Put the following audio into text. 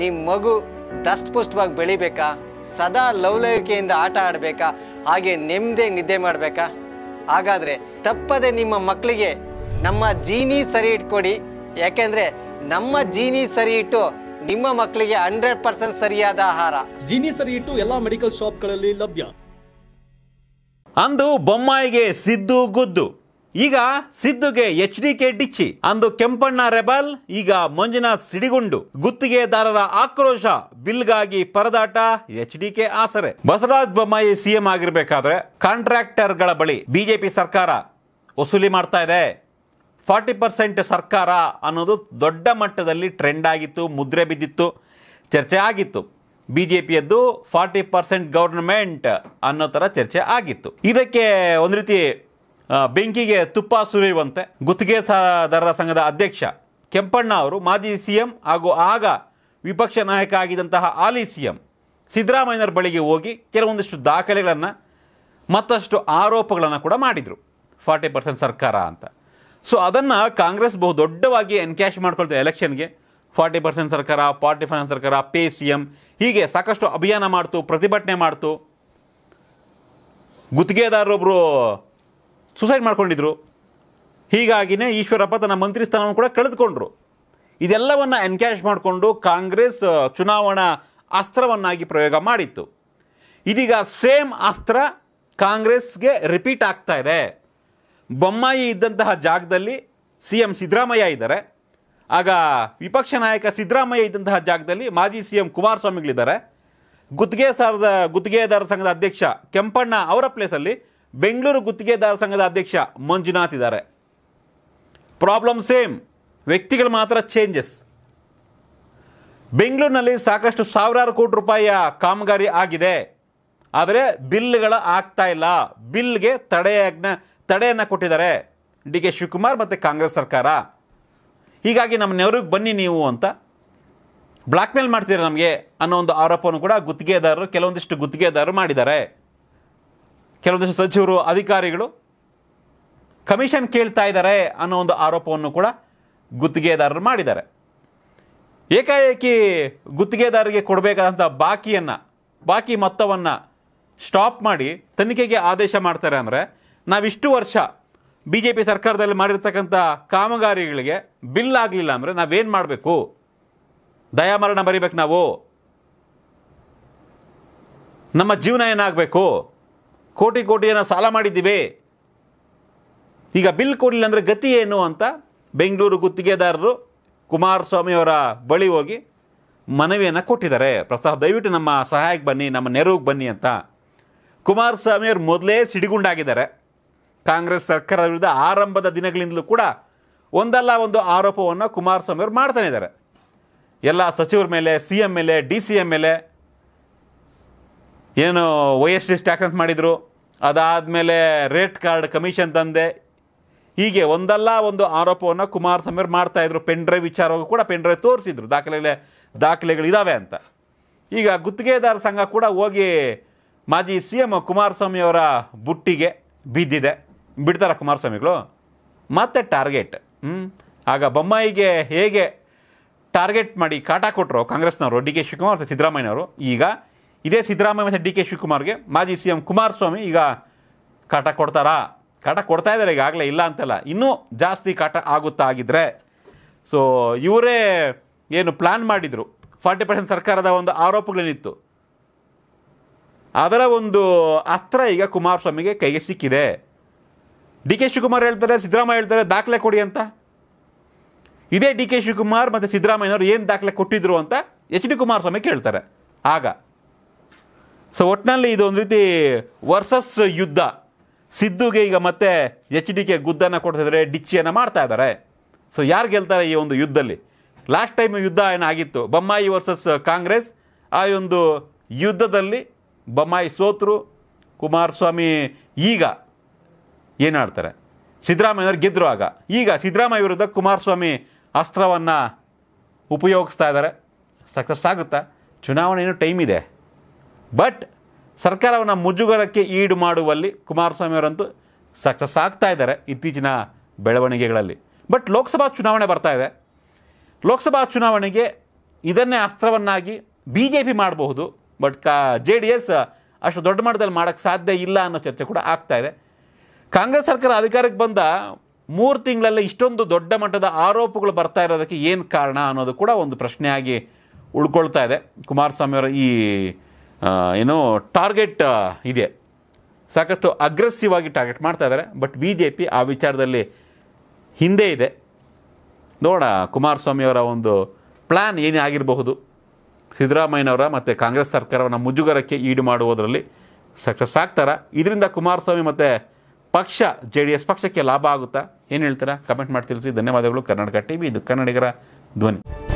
ನಿಮ್ಮ ಮಗು ದಸ್ತಪುಷ್ಟವಾಗಿ ಬೆಳಿಬೇಕಾ ಸದಾ ಲವಲವಿಕೆಯಿಂದ ಆಟ ಆಡಬೇಕಾ ಹಾಗೆ ನೆಮ್ಮದಿ ನಿದ್ದೆ ಮಾಡಬೇಕಾ ಹಾಗಾದರೆ ತಪ್ಪದೆ ನಿಮ್ಮ ಮಕ್ಕಳಿಗೆ ನಮ್ಮ ಜೀನಿ ಸರಿ ಇಟ್ಕೊಡಿ ಯಾಕೆಂದರೆ ನಮ್ಮ ಜೀನಿ ಸರಿ ಇಟ್ಟು ನಿಮ್ಮ ಮಕ್ಕಳಿಗೆ ಹಂಡ್ರೆಡ್ ಪರ್ಸೆಂಟ್ ಸರಿಯಾದ ಆಹಾರ ಜೀನಿ ಸರಿ ಇಟ್ಟು ಎಲ್ಲ ಮೆಡಿಕಲ್ ಶಾಪ್ಗಳಲ್ಲಿ ಲಭ್ಯ ಅಂದು ಬೊಮ್ಮಾಯಿಗೆ ಸಿದ್ದು ಗುದ್ದು ಈಗ ಸಿದ್ದುಗೆ ಎಚ್ ಡಿ ಕೆ ಡಿಚ್ಚಿ ಅಂದು ಕೆಂಪಣ್ಣ ರೆಬಲ್ ಈಗ ಮಂಜುನಾಥ್ ಸಿಡಿಗುಂಡು ಗುತ್ತಿಗೆದಾರರ ಆಕ್ರೋಶ ಬಿಲ್ಗಾಗಿ ಪರದಾಟ ಎಚ್ ಡಿ ಕೆ ಆಸರೆ ಬಸವರಾಜ ಬೊಮ್ಮಾಯಿ ಸಿಎಂ ಆಗಿರ್ಬೇಕಾದ್ರೆ ಗಳ ಬಳಿ ಬಿಜೆಪಿ ಸರ್ಕಾರ ವಸೂಲಿ ಮಾಡ್ತಾ ಇದೆ ಫಾರ್ಟಿ ಪರ್ಸೆಂಟ್ ಸರ್ಕಾರ ಅನ್ನೋದು ದೊಡ್ಡ ಮಟ್ಟದಲ್ಲಿ ಟ್ರೆಂಡ್ ಆಗಿತ್ತು ಮುದ್ರೆ ಬಿದ್ದಿತ್ತು ಚರ್ಚೆ ಆಗಿತ್ತು ಬಿಜೆಪಿಯದ್ದು ಫಾರ್ಟಿ ಪರ್ಸೆಂಟ್ ಗೌರ್ಮೆಂಟ್ ಅನ್ನೋ ಥರ ಚರ್ಚೆ ಆಗಿತ್ತು ಇದಕ್ಕೆ ಒಂದು ರೀತಿ ಬೆಂಕಿಗೆ ತುಪ್ಪ ಸುರಿಯುವಂತೆ ಗುತ್ತಿಗೆ ಸಂಘದ ಅಧ್ಯಕ್ಷ ಕೆಂಪಣ್ಣ ಅವರು ಮಾಜಿ ಸಿಎಂ ಹಾಗೂ ಆಗ ವಿಪಕ್ಷ ನಾಯಕ ಆಗಿದ್ದಂತಹ ಸಿ ಸಿಎಂ ಸಿದ್ದರಾಮಯ್ಯನವರ ಬಳಿಗೆ ಹೋಗಿ ಕೆಲವೊಂದಿಷ್ಟು ದಾಖಲೆಗಳನ್ನು ಮತ್ತಷ್ಟು ಆರೋಪಗಳನ್ನು ಕೂಡ ಮಾಡಿದರು ಫಾರ್ಟಿ ಪರ್ಸೆಂಟ್ ಸರ್ಕಾರ ಅಂತ ಸೊ ಅದನ್ನು ಕಾಂಗ್ರೆಸ್ ಬಹು ದೊಡ್ಡವಾಗಿ ಎನ್ಕ್ಯಾಶ್ ಮಾಡ್ಕೊಳ್ತಾ ಎಲೆಕ್ಷನ್ಗೆ ಫಾರ್ಟಿ ಪರ್ಸೆಂಟ್ ಸರ್ಕಾರ ಫಾರ್ಟಿ ಪರ್ಸೆಂಟ್ ಸರ್ಕಾರ ಪೇ ಸಿ ಎಂ ಹೀಗೆ ಸಾಕಷ್ಟು ಅಭಿಯಾನ ಮಾಡ್ತು ಪ್ರತಿಭಟನೆ ಮಾಡ್ತು ಗುತ್ತಿಗೆದಾರರೊಬ್ಬರು ಸುಸೈಡ್ ಮಾಡ್ಕೊಂಡಿದ್ರು ಹೀಗಾಗಿನೇ ಈಶ್ವರಪ್ಪ ತನ್ನ ಮಂತ್ರಿ ಸ್ಥಾನವನ್ನು ಕೂಡ ಕಳೆದುಕೊಂಡ್ರು ಇದೆಲ್ಲವನ್ನು ಎನ್ಕ್ಯಾಶ್ ಮಾಡಿಕೊಂಡು ಕಾಂಗ್ರೆಸ್ ಚುನಾವಣಾ ಅಸ್ತ್ರವನ್ನಾಗಿ ಪ್ರಯೋಗ ಮಾಡಿತ್ತು ಇದೀಗ ಸೇಮ್ ಅಸ್ತ್ರ ಕಾಂಗ್ರೆಸ್ಗೆ ರಿಪೀಟ್ ಆಗ್ತಾ ಇದೆ ಬೊಮ್ಮಾಯಿ ಇದ್ದಂತಹ ಜಾಗದಲ್ಲಿ ಸಿ ಎಂ ಸಿದ್ದರಾಮಯ್ಯ ಇದ್ದಾರೆ ಆಗ ವಿಪಕ್ಷ ನಾಯಕ ಸಿದ್ದರಾಮಯ್ಯ ಇದ್ದಂತಹ ಜಾಗದಲ್ಲಿ ಮಾಜಿ ಸಿ ಎಂ ಕುಮಾರಸ್ವಾಮಿಗಳಿದ್ದಾರೆ ಗುತ್ತಿಗೆ ಸಾರದ ಗುತ್ತಿಗೆದಾರರ ಸಂಘದ ಅಧ್ಯಕ್ಷ ಕೆಂಪಣ್ಣ ಅವರ ಪ್ಲೇಸಲ್ಲಿ ಬೆಂಗಳೂರು ಗುತ್ತಿಗೆದಾರ ಸಂಘದ ಅಧ್ಯಕ್ಷ ಮಂಜುನಾಥ್ ಇದ್ದಾರೆ ಪ್ರಾಬ್ಲಮ್ ಸೇಮ್ ವ್ಯಕ್ತಿಗಳು ಮಾತ್ರ ಚೇಂಜಸ್ ಬೆಂಗಳೂರಿನಲ್ಲಿ ಸಾಕಷ್ಟು ಸಾವಿರಾರು ಕೋಟಿ ರೂಪಾಯಿಯ ಕಾಮಗಾರಿ ಆಗಿದೆ ಆದರೆ ಬಿಲ್ಗಳು ಆಗ್ತಾ ಇಲ್ಲ ಬಿಲ್ಗೆ ತಡೆಯಾಜ್ಞ ತಡೆಯನ್ನು ಕೊಟ್ಟಿದ್ದಾರೆ ಡಿ ಕೆ ಶಿವಕುಮಾರ್ ಮತ್ತು ಕಾಂಗ್ರೆಸ್ ಸರ್ಕಾರ ಹೀಗಾಗಿ ನಮ್ಮ ನೆವರಿಗೆ ಬನ್ನಿ ನೀವು ಅಂತ ಬ್ಲ್ಯಾಕ್ಮೇಲ್ ಮಾಡ್ತೀರಾ ನಮಗೆ ಅನ್ನೋ ಒಂದು ಆರೋಪವನ್ನು ಕೂಡ ಗುತ್ತಿಗೆದಾರರು ಕೆಲವೊಂದಿಷ್ಟು ಗುತ್ತಿಗೆದಾರರು ಮಾಡಿದ್ದಾರೆ ಕೆಲವೊಂದಷ್ಟು ಸಚಿವರು ಅಧಿಕಾರಿಗಳು ಕಮಿಷನ್ ಕೇಳ್ತಾ ಇದ್ದಾರೆ ಅನ್ನೋ ಒಂದು ಆರೋಪವನ್ನು ಕೂಡ ಗುತ್ತಿಗೆದಾರರು ಮಾಡಿದ್ದಾರೆ ಏಕಾಏಕಿ ಗುತ್ತಿಗೆದಾರರಿಗೆ ಕೊಡಬೇಕಾದಂಥ ಬಾಕಿಯನ್ನು ಬಾಕಿ ಮೊತ್ತವನ್ನು ಸ್ಟಾಪ್ ಮಾಡಿ ತನಿಖೆಗೆ ಆದೇಶ ಮಾಡ್ತಾರೆ ಅಂದರೆ ನಾವಿಷ್ಟು ವರ್ಷ ಬಿ ಜೆ ಪಿ ಸರ್ಕಾರದಲ್ಲಿ ಮಾಡಿರ್ತಕ್ಕಂಥ ಕಾಮಗಾರಿಗಳಿಗೆ ಬಿಲ್ ಆಗಲಿಲ್ಲ ಅಂದರೆ ನಾವೇನು ಮಾಡಬೇಕು ದಯಾಮರಣ ಬರೀಬೇಕು ನಾವು ನಮ್ಮ ಜೀವನ ಏನಾಗಬೇಕು ಕೋಟಿ ಕೋಟಿಯನ್ನು ಸಾಲ ಮಾಡಿದ್ದೀವಿ ಈಗ ಬಿಲ್ ಕೊಡಲಿಲ್ಲ ಅಂದರೆ ಗತಿ ಏನು ಅಂತ ಬೆಂಗಳೂರು ಗುತ್ತಿಗೆದಾರರು ಕುಮಾರಸ್ವಾಮಿಯವರ ಬಳಿ ಹೋಗಿ ಮನವಿಯನ್ನು ಕೊಟ್ಟಿದ್ದಾರೆ ಪ್ರಸ್ತಾಪ ದಯವಿಟ್ಟು ನಮ್ಮ ಸಹಾಯಕ್ಕೆ ಬನ್ನಿ ನಮ್ಮ ನೆರವಿಗೆ ಬನ್ನಿ ಅಂತ ಕುಮಾರಸ್ವಾಮಿಯವರು ಮೊದಲೇ ಸಿಡಿಗುಂಡಾಗಿದ್ದಾರೆ ಕಾಂಗ್ರೆಸ್ ಸರ್ಕಾರ ವಿರುದ್ಧ ಆರಂಭದ ದಿನಗಳಿಂದಲೂ ಕೂಡ ಒಂದಲ್ಲ ಒಂದು ಆರೋಪವನ್ನು ಕುಮಾರಸ್ವಾಮಿಯವರು ಮಾಡ್ತಾನೆ ಇದ್ದಾರೆ ಎಲ್ಲ ಸಚಿವರ ಮೇಲೆ ಸಿ ಎಮ್ ಮೇಲೆ ಡಿ ಸಿ ಎಮ್ ಮೇಲೆ ಏನು ಎಸ್ ಡಿ ಸ್ಟ್ಯಾಕನ್ಸ್ ಮಾಡಿದರು ಅದಾದಮೇಲೆ ರೇಟ್ ಕಾರ್ಡ್ ಕಮಿಷನ್ ತಂದೆ ಹೀಗೆ ಒಂದಲ್ಲ ಒಂದು ಆರೋಪವನ್ನು ಕುಮಾರಸ್ವಾಮಿ ಅವ್ರು ಮಾಡ್ತಾಯಿದ್ರು ಡ್ರೈವ್ ವಿಚಾರವಾಗಿ ಕೂಡ ಡ್ರೈವ್ ತೋರಿಸಿದ್ರು ದಾಖಲೆಗಳೇ ದಾಖಲೆಗಳಿದ್ದಾವೆ ಅಂತ ಈಗ ಗುತ್ತಿಗೆದಾರ ಸಂಘ ಕೂಡ ಹೋಗಿ ಮಾಜಿ ಸಿ ಎಮ್ ಕುಮಾರಸ್ವಾಮಿಯವರ ಅವರ ಬುಟ್ಟಿಗೆ ಬಿದ್ದಿದೆ ಬಿಡ್ತಾರ ಕುಮಾರಸ್ವಾಮಿಗಳು ಮತ್ತೆ ಟಾರ್ಗೆಟ್ ಹ್ಞೂ ಆಗ ಬೊಮ್ಮಾಯಿಗೆ ಹೇಗೆ ಟಾರ್ಗೆಟ್ ಮಾಡಿ ಕಾಟ ಕೊಟ್ಟರು ಕಾಂಗ್ರೆಸ್ನವರು ಡಿ ಕೆ ಶಿವಕುಮಾರ್ ಮತ್ತು ಈಗ ಇದೇ ಸಿದ್ದರಾಮಯ್ಯ ಮತ್ತು ಡಿ ಕೆ ಶಿವಕುಮಾರ್ಗೆ ಮಾಜಿ ಸಿ ಎಂ ಕುಮಾರಸ್ವಾಮಿ ಈಗ ಕಾಟ ಕೊಡ್ತಾರಾ ಕಾಟ ಕೊಡ್ತಾ ಇದ್ದಾರೆ ಈಗಾಗಲೇ ಇಲ್ಲ ಅಂತಲ್ಲ ಇನ್ನೂ ಜಾಸ್ತಿ ಕಾಟ ಆಗುತ್ತಾ ಆಗಿದ್ರೆ ಸೊ ಇವರೇ ಏನು ಪ್ಲ್ಯಾನ್ ಮಾಡಿದರು ಫಾರ್ಟಿ ಪರ್ಸೆಂಟ್ ಸರ್ಕಾರದ ಒಂದು ಆರೋಪಗಳೇನಿತ್ತು ಅದರ ಒಂದು ಅಸ್ತ್ರ ಈಗ ಕುಮಾರಸ್ವಾಮಿಗೆ ಕೈಗೆ ಸಿಕ್ಕಿದೆ ಡಿ ಕೆ ಶಿವಕುಮಾರ್ ಹೇಳ್ತಾರೆ ಸಿದ್ದರಾಮಯ್ಯ ಹೇಳ್ತಾರೆ ದಾಖಲೆ ಕೊಡಿ ಅಂತ ಇದೇ ಡಿ ಕೆ ಶಿವಕುಮಾರ್ ಮತ್ತು ಸಿದ್ದರಾಮಯ್ಯನವರು ಏನು ದಾಖಲೆ ಕೊಟ್ಟಿದ್ರು ಅಂತ ಎಚ್ ಡಿ ಕುಮಾರಸ್ವಾಮಿ ಕೇಳ್ತಾರೆ ಆಗ ಸೊ ಒಟ್ಟಿನಲ್ಲಿ ಇದೊಂದು ರೀತಿ ವರ್ಸಸ್ ಯುದ್ಧ ಸಿದ್ದುಗೆ ಈಗ ಮತ್ತೆ ಎಚ್ ಡಿ ಕೆ ಗುದ್ದನ್ನು ಕೊಡ್ತಿದ್ದಾರೆ ಡಿಚ್ಚಿಯನ್ನು ಮಾಡ್ತಾ ಇದ್ದಾರೆ ಸೊ ಯಾರು ಗೆಲ್ತಾರೆ ಈ ಒಂದು ಯುದ್ಧದಲ್ಲಿ ಲಾಸ್ಟ್ ಟೈಮ್ ಯುದ್ಧ ಏನಾಗಿತ್ತು ಬೊಮ್ಮಾಯಿ ವರ್ಸಸ್ ಕಾಂಗ್ರೆಸ್ ಆ ಒಂದು ಯುದ್ಧದಲ್ಲಿ ಬೊಮ್ಮಾಯಿ ಸೋತರು ಕುಮಾರಸ್ವಾಮಿ ಈಗ ಏನಾಡ್ತಾರೆ ಸಿದ್ದರಾಮಯ್ಯವ್ರು ಗೆದ್ದರು ಆಗ ಈಗ ಸಿದ್ದರಾಮಯ್ಯ ವಿರುದ್ಧ ಕುಮಾರಸ್ವಾಮಿ ಅಸ್ತ್ರವನ್ನು ಉಪಯೋಗಿಸ್ತಾ ಇದ್ದಾರೆ ಸಕ್ಸಸ್ ಆಗುತ್ತಾ ಚುನಾವಣೆ ಟೈಮ್ ಇದೆ ಬಟ್ ಸರ್ಕಾರವನ್ನು ಮುಜುಗರಕ್ಕೆ ಈಡು ಮಾಡುವಲ್ಲಿ ಕುಮಾರಸ್ವಾಮಿಯವರಂತೂ ಸಕ್ಸಸ್ ಆಗ್ತಾ ಇದ್ದಾರೆ ಇತ್ತೀಚಿನ ಬೆಳವಣಿಗೆಗಳಲ್ಲಿ ಬಟ್ ಲೋಕಸಭಾ ಚುನಾವಣೆ ಬರ್ತಾ ಇದೆ ಲೋಕಸಭಾ ಚುನಾವಣೆಗೆ ಇದನ್ನೇ ಅಸ್ತ್ರವನ್ನಾಗಿ ಬಿ ಜೆ ಪಿ ಮಾಡಬಹುದು ಬಟ್ ಕಾ ಜೆ ಡಿ ಎಸ್ ಅಷ್ಟು ದೊಡ್ಡ ಮಟ್ಟದಲ್ಲಿ ಮಾಡೋಕ್ಕೆ ಸಾಧ್ಯ ಇಲ್ಲ ಅನ್ನೋ ಚರ್ಚೆ ಕೂಡ ಆಗ್ತಾ ಇದೆ ಕಾಂಗ್ರೆಸ್ ಸರ್ಕಾರ ಅಧಿಕಾರಕ್ಕೆ ಬಂದ ಮೂರು ತಿಂಗಳಲ್ಲೇ ಇಷ್ಟೊಂದು ದೊಡ್ಡ ಮಟ್ಟದ ಆರೋಪಗಳು ಬರ್ತಾ ಇರೋದಕ್ಕೆ ಏನು ಕಾರಣ ಅನ್ನೋದು ಕೂಡ ಒಂದು ಪ್ರಶ್ನೆಯಾಗಿ ಉಳ್ಕೊಳ್ತಾ ಇದೆ ಕುಮಾರಸ್ವಾಮಿಯವರ ಈ ಏನು ಟಾರ್ಗೆಟ್ ಇದೆ ಸಾಕಷ್ಟು ಅಗ್ರೆಸಿವ್ ಆಗಿ ಟಾರ್ಗೆಟ್ ಮಾಡ್ತಾ ಇದ್ದಾರೆ ಬಟ್ ಬಿ ಜೆ ಪಿ ಆ ವಿಚಾರದಲ್ಲಿ ಹಿಂದೆ ಇದೆ ನೋಡ ಕುಮಾರಸ್ವಾಮಿಯವರ ಒಂದು ಪ್ಲ್ಯಾನ್ ಏನೇ ಆಗಿರಬಹುದು ಸಿದ್ದರಾಮಯ್ಯನವರ ಮತ್ತು ಕಾಂಗ್ರೆಸ್ ಸರ್ಕಾರವನ್ನು ಮುಜುಗರಕ್ಕೆ ಈಡು ಮಾಡುವುದರಲ್ಲಿ ಸಕ್ಸಸ್ ಆಗ್ತಾರ ಇದರಿಂದ ಕುಮಾರಸ್ವಾಮಿ ಮತ್ತು ಪಕ್ಷ ಜೆ ಡಿ ಎಸ್ ಪಕ್ಷಕ್ಕೆ ಲಾಭ ಆಗುತ್ತಾ ಏನು ಹೇಳ್ತೀರಾ ಕಮೆಂಟ್ ಮಾಡಿ ತಿಳಿಸಿ ಧನ್ಯವಾದಗಳು ಕರ್ನಾಟಕ ಟಿ ವಿ ಇದು ಕನ್ನಡಿಗರ ಧ್ವನಿ